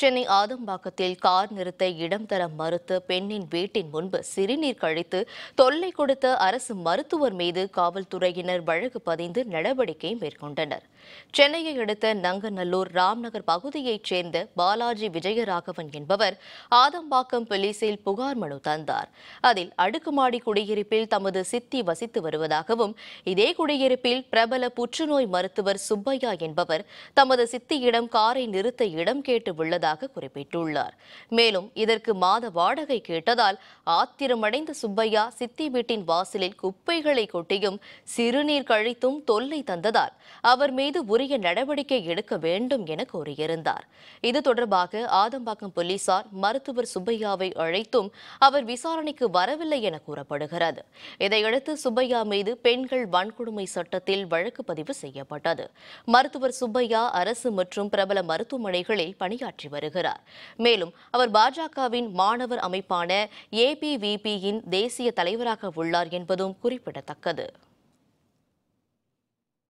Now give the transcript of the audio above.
Chennai ஆதம்பாக்கத்தில் car நிறுத்த இடம் தர மறுத்து பெண்ணின் வீட்டின் முன்பு சிறுநீர் கழித்து தொல்லை கொடுத்த அரசு மருத்துவர் மீது காவல்துறையினர் வழக்கு பதிந்து நடவடிக்கை மேற்கொண்டனர் சென்னையை அடுத்த நங்கநல்லூர் ராம்நகர் பகுதியைச் சேர்ந்த பாலாஜி விஜயராகவன் என்பவர் ஆதம்பாக்கம் போலீசில் புகார் மனு தந்தார் அதில் அடுக்குமாடி குடியிருப்பில் தமது சித்தி வசித்து வருவதாகவும் இதே குடியிருப்பில் பிரபல புற்றுநோய் மருத்துவர் சுப்பையா என்பவர் தமது சித்தியிடம் காரை நிறுத்த இடம் கேட்டு உள்ளதாக வருவதாக குறிப்பிட்டுள்ளார் மேலும் இதற்கு மாத வாடகை கேட்டதால் ஆத்திரமடைந்த சுப்பையா சித்தி வீட்டின் வாசலில் குப்பைகளை கொட்டியும் சிறுநீர் கழித்தும் தொல்லை தந்ததால் அவர் மீது உரிய நடவடிக்கை எடுக்க வேண்டும் என கூறியிருந்தார் இது தொடர்பாக ஆதம்பாக்கம் போலீசார் மருத்துவர் சுப்பையாவை அழைத்தும் அவர் விசாரணைக்கு வரவில்லை என கூறப்படுகிறது இதையடுத்து சுப்பையா மீது பெண்கள் வன்கொடுமை சட்டத்தில் வழக்கு பதிவு செய்யப்பட்டது மருத்துவர் சுப்பையா அரசு மற்றும் பிரபல மருத்துவமனைகளில் பணியாற்றி வருகிறார் மேலும் அவர் பாஜகவின் மாணவர் அமைப்பான ஏபிவிபியின் தேசிய தலைவராக உள்ளார் என்பதும் குறிப்பிடத்தக்கது